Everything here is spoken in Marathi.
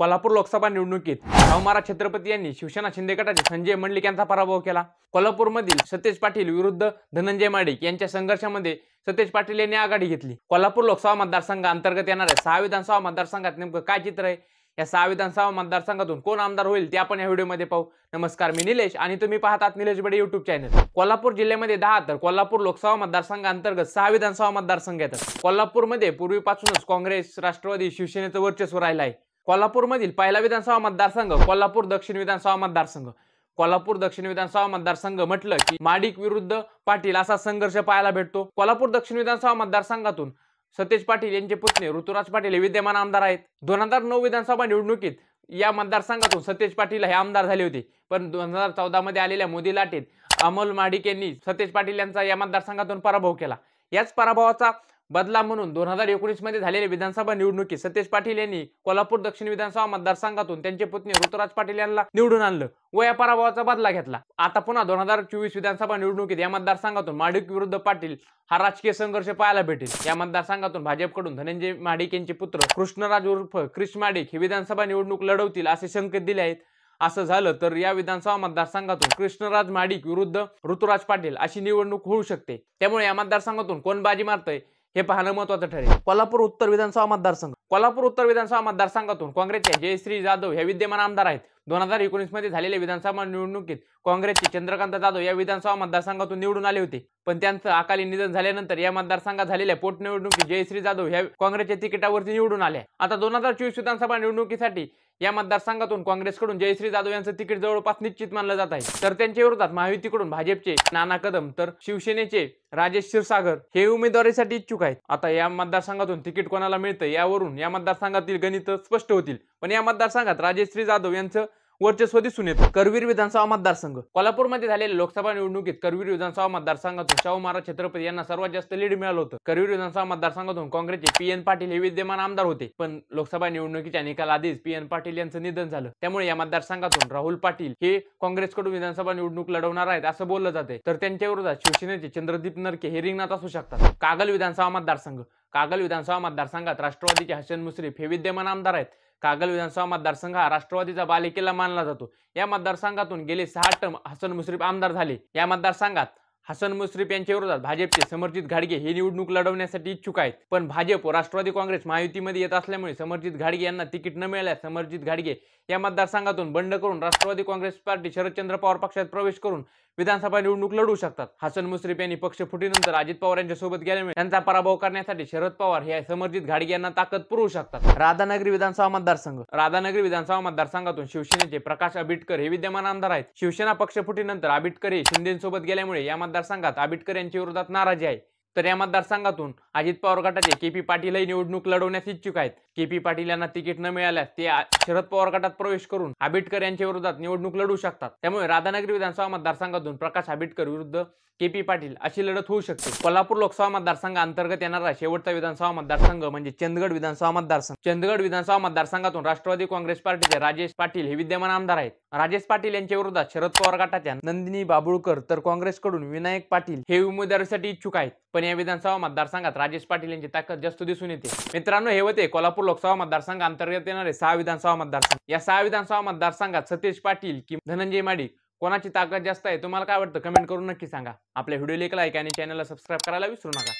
कोल्हापूर लोकसभा निवडणुकीत शाहूमारा छत्रपती यांनी शिवसेना शिंदे गटाचे संजय मंडलिक यांचा पराभव केला कोल्हापूरमधील सतेज पाटील विरुद्ध धनंजय माडिक यांच्या संघर्षामध्ये सतेज पाटील यांनी आघाडी घेतली कोल्हापूर लोकसभा अंतर्गत येणाऱ्या सहा विधानसभा मतदारसंघात नेमकं काय चित्र आहे या सहा विधानसभा मतदारसंघातून कोण आमदार होईल ते आपण या व्हिडिओमध्ये पाहू नमस्कार मी निलेश आणि तुम्ही पाहतात निलेश बडे युट्यूब चॅनल कोल्हापूर जिल्ह्यामध्ये दहा तर कोल्हापूर लोकसभा अंतर्गत सहा विधानसभा मतदारसंघ येतात कोल्हापूरमध्ये पूर्वीपासूनच काँग्रेस राष्ट्रवादी शिवसेनेचं वर्चस्व राहिलं आहे कोल्हापूरमधील पहिला विधानसभा मतदारसंघ कोल्हापूर दक्षिण विधानसभा मतदारसंघ कोल्हापूर दक्षिण विधानसभा मतदारसंघ म्हटलं की माडिक विरुद्ध पाटील असा संघर्ष पाहायला भेटतो कोल्हापूर दक्षिण विधानसभा मतदारसंघातून सतेज पाटील यांचे पुतणे ऋतुराज पाटील हे विद्यमान आमदार आहेत दोन हजार नऊ विधानसभा निवडणुकीत या मतदारसंघातून सतेज पाटील हे आमदार झाले होते पण दोन हजार चौदामध्ये आलेल्या मोदी लाटेत अमोल माडिक यांनी सतेज पाटील यांचा या मतदारसंघातून पराभव केला याच पराभवाचा बदला म्हणून दोन हजार एकोणीसमध्ये झालेल्या विधानसभा निवडणुकीत सतेज पाटील यांनी कोल्हापूर दक्षिण विधानसभा मतदारसंघातून त्यांचे पत्नी ऋतुराज पाटील यांना निवडून आणलं व या पराभवाचा बदला घेतला आता पुन्हा दोन हजार चोवीस विधानसभा निवडणुकीत या मतदारसंघातून माडिक विरुद्ध पाटील हा राजकीय संघर्ष पाहायला भेटेल या मतदारसंघातून भाजपकडून धनंजय माडिक यांचे पुत्र कृष्णराज उर्फ क्रिश माडिक हे विधानसभा निवडणूक लढवतील असे संकेत दिले आहेत असं झालं तर या विधानसभा मतदारसंघातून कृष्णराज माडिक विरुद्ध ऋतुराज पाटील अशी निवडणूक होऊ शकते त्यामुळे या मतदारसंघातून कोण बाजी मारतय हे पाहणं महत्वाचं ठरेल कोल्हापूर उत्तर विधानसभा मतदारसंघ कोल्हापूर उत्तर विधानसभा मतदारसंघातून काँग्रेसचे जयश्री जाधव हे विद्यमान आमदार आहेत दोन हजार एकोणीसमध्ये झालेल्या विधानसभा निवडणुकीत काँग्रेसचे चंद्रकांत जाधव या विधानसभा मतदारसंघातून निवडून आले होते पण त्यांचं अकाली निधन झाल्यानंतर या मतदारसंघात झालेल्या पोटनिवडणुकीत जयश्री जाधव ह्या काँग्रेसच्या तिकिटावरती निवडून आल्या आता दोन हजार चोवीस विधानसभा निवडणुकीसाठी या मतदारसंघातून काँग्रेसकडून जयश्री जाधव यांचं तिकीट जवळपास निश्चित मानलं जात आहे तर त्यांच्या विरोधात महायुतीकडून भाजपचे नाना कदम तर शिवसेनेचे राजेश क्षीरसागर हे उमेदवारीसाठी इच्छुक आहेत आता या मतदारसंघातून तिकीट कोणाला मिळतं यावरून या मतदारसंघातील गणित स्पष्ट होतील पण या मतदारसंघात राजेश्री जाधव यांचं वर्चस्व दिसून येतं करवीर विधानसभा मतदारसंघ कोल्हापूरमध्ये झालेल्या लोकसभा निवडणुकीत करवीर विधानसभा मतदारसंघातून शाहू महाराज छत्रपती यांना सर्वात जास्त लीड मिळालं होतं करवीर विधानसभा मतदारसंघातून काँग्रेसचे पी एन पाटील हे विद्यमान आमदार होते पण लोकसभा निवडणुकीच्या आधीच पी एन पाटील यांचं निधन झालं त्यामुळे या मतदारसंघातून राहुल पाटील हे काँग्रेसकडून विधानसभा निवडणूक लढवणार आहेत असं बोललं जाते तर त्यांच्या विरोधात शिवसेनेचे चंद्रदीप नरके हे रिंगणात असू शकतात कागल विधानसभा मतदारसंघ कागल विधानसभा मतदारसंघात राष्ट्रवादीचे हसन मुश्रीफ हे विद्यमान आमदार आहेत कागल विधानसभा मतदारसंघ हा राष्ट्रवादीचा बालेकिल्ला मानला जातो या मतदारसंघातून गेले सहा टर्म हसन मुश्रीफ आमदार झाले या मतदारसंघात हसन मुश्रीफ यांच्या विरोधात भाजपचे समर्जित घाडगे हे निवडणूक लढवण्यासाठी इच्छुक आहेत पण भाजप राष्ट्रवादी काँग्रेस महायुतीमध्ये येत असल्यामुळे समर्जित घाडगे यांना तिकीट न मिळाल्यास समर्जित घाडगे या मतदारसंघातून बंड करून राष्ट्रवादी काँग्रेस पार्टी शरदचंद्र पवार पक्षात प्रवेश करून विधानसभा निवडणूक लढवू शकतात हसन मुश्रीफ यांनी पक्ष फुटीनंतर अजित पवार यांच्या सोबत गेल्यामुळे त्यांचा पराभव करण्यासाठी शरद पवार हे समर्जित घाडगे यांना ताकद पुरवू शकतात राधानगरी विधानसभा मतदारसंघ राधानगरी विधानसभा मतदारसंघातून शिवसेनेचे प्रकाश आबिटकर हे विद्यमान आमदार आहेत शिवसेना पक्ष फुटीनंतर आबिटकर हे शिंदेसोबत गेल्यामुळे या मतदारसंघात आबिटकर यांच्या विरोधात नाराजी आहे तर या मतदारसंघातून अजित पवार गटाचे के पी पाटील निवडणूक लढवण्यास इच्छुक आहेत के पी पाटील यांना तिकीट न मिळाल्यास ते शरद पवार गटात प्रवेश करून आंबेडकर यांच्या विरोधात निवडणूक लढू शकतात त्यामुळे राधानगरी विधानसभा मतदारसंघातून प्रकाश आंबेडकर विरुद्ध के पी पाटील अशी लढत होऊ शकते कोल्हापूर लोकसभा अंतर्गत येणारा शेवटचा विधानसभा मतदारसंघ म्हणजे चंदगड विधानसभा मतदारसंघ चंदगड विधानसभा मतदारसंघातून राष्ट्रवादी काँग्रेस पार्टीचे राजेश पाटील हे विद्यमान आमदार आहेत राजेश पाटील यांच्या विरोधात शरद पवार गटाच्या नंदिनी बाबुळकर तर काँग्रेसकडून विनायक पाटील हे उमेदवारीसाठी इच्छुक आहेत पण या विधानसभा मतदारसंघात राजेश पाटील यांची ताकद जास्त दिसून येते मित्रांनो हे होते कोल्हापूर लोकसभा मतदारसंघ अंतर्गत येणारे सहा विधानसभा मतदारसंघ या सहा विधानसभा मतदारसंघात सतीश पाटील कि धनंजय माडी कोणाची ताकद जास्त आहे तुम्हाला काय वाटतं कमेंट करून नक्की सांगा आपल्या व्हिडिओ लाईक आणि चॅनलला सबस्क्राईब करायला विसरू नका